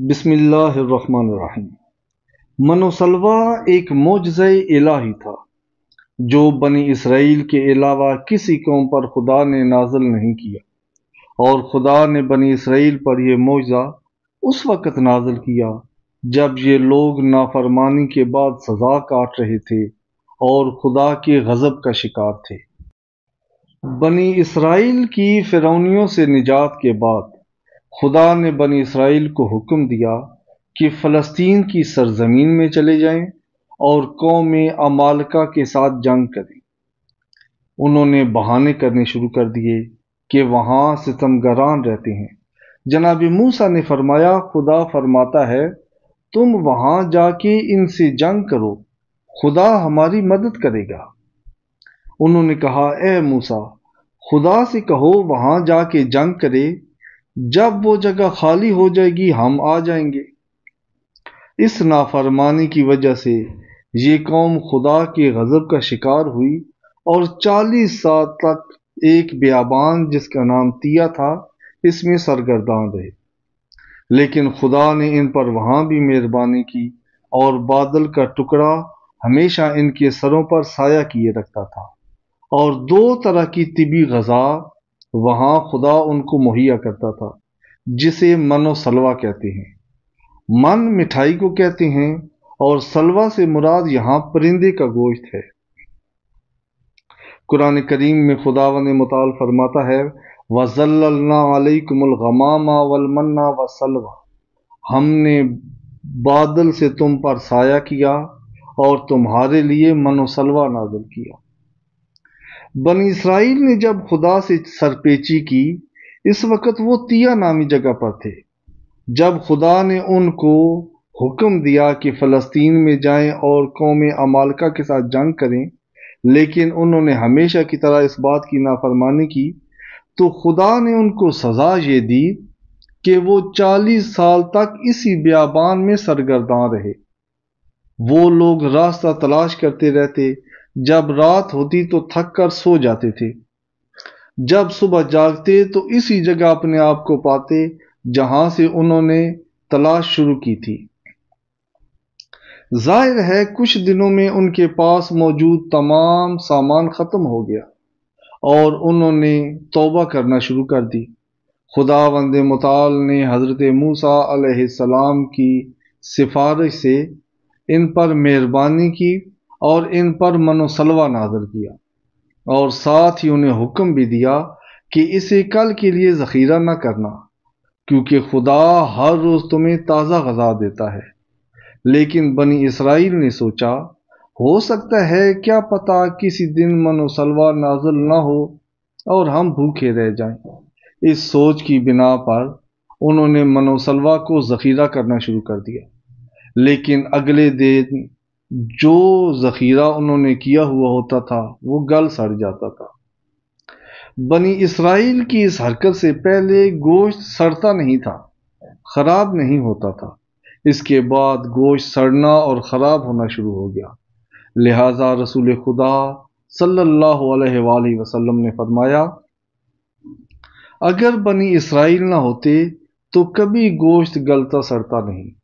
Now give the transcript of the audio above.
बिसमीम मनोसलवा एक मोज़ इलाही था जो बनी इसराइल के अलावा किसी कौम पर खुदा ने नाजल नहीं किया और खुदा ने बनी इसराइल पर यह मुआजा उस वक़्त नाजल किया जब ये लोग नाफरमानी के बाद सज़ा काट रहे थे और खुदा के गज़ब का शिकार थे बनी इसराइल की फ़िरौनियों से निजात के बाद खुदा ने बनी इसराइल को हुक्म दिया कि फ़लस्तीन की सरजमीन में चले जाएं और कौम अमालका के साथ जंग करें उन्होंने बहाने करने शुरू कर दिए कि वहां सितमगरान रहते हैं जनाब मूसा ने फरमाया खुदा फरमाता है तुम वहां जाके इनसे जंग करो खुदा हमारी मदद करेगा उन्होंने कहा ए मूसा खुदा से कहो वहाँ जाके जंग करे जब वो जगह खाली हो जाएगी हम आ जाएंगे इस नाफरमानी की वजह से ये कौम खुदा के गज़ब का शिकार हुई और चालीस साल तक एक ब्याबान जिसका नाम तिया था इसमें सरगर्दान रहे लेकिन खुदा ने इन पर वहाँ भी मेहरबानी की और बादल का टुकड़ा हमेशा इनके सरों पर साया किए रखता था और दो तरह की तिबी गज़ा वहां खुदा उनको मुहैया करता था जिसे मन और सलवा कहते हैं मन मिठाई को कहते हैं और सलवा से मुराद यहां परिंदे का गोश्त है कुरान करीम में खुदा ने मुताल फरमाता है वज़ल्लाकुमलगमामा वलमन्ना व सलवा हमने बादल से तुम पर साया किया और तुम्हारे लिए मनोसलवा सलवा किया बन इसराइल ने जब खुदा से सरपेची की इस वक्त वो तिया नामी जगह पर थे जब खुदा ने उनको हुक्म दिया कि फ़लस्तीन में जाएं और कौम अमालका के साथ जंग करें लेकिन उन्होंने हमेशा की तरह इस बात की नाफरमानी की तो खुदा ने उनको सज़ा ये दी कि वो चालीस साल तक इसी ब्याबान में सरगर्दां रहे वो लोग रास्ता तलाश करते रहते जब रात होती तो थक कर सो जाते थे जब सुबह जागते तो इसी जगह अपने आप को पाते जहां से उन्होंने तलाश शुरू की थी जाहिर है कुछ दिनों में उनके पास मौजूद तमाम सामान ख़त्म हो गया और उन्होंने तोबा करना शुरू कर दी खुदा वंद मताल ने हज़रत मूसा सलाम की सिफारिश से इन पर मेहरबानी की और इन पर मनोसलवा नाजर किया और साथ ही उन्हें हुक्म भी दिया कि इसे कल के लिए ज़ख़ीरा न करना क्योंकि खुदा हर रोज़ तुम्हें ताज़ा गजा देता है लेकिन बनी इसराइल ने सोचा हो सकता है क्या पता किसी दिन मनोसलवा नाजल ना हो और हम भूखे रह जाएं। इस सोच की बिना पर उन्होंने मनोसलवा को ज़ख़ीरा करना शुरू कर दिया लेकिन अगले दिन जो ज़ख़ीरा उन्होंने किया हुआ होता था वो गल सड़ जाता था बनी इसराइल की इस हरकत से पहले गोश्त सड़ता नहीं था ख़राब नहीं होता था इसके बाद गोश्त सड़ना और ख़राब होना शुरू हो गया लिहाजा रसूल खुदा सल्लल्लाहु अलैहि वसल्लम ने फरमाया अगर बनी इसराइल ना होते तो कभी गोश्त गलता सड़ता नहीं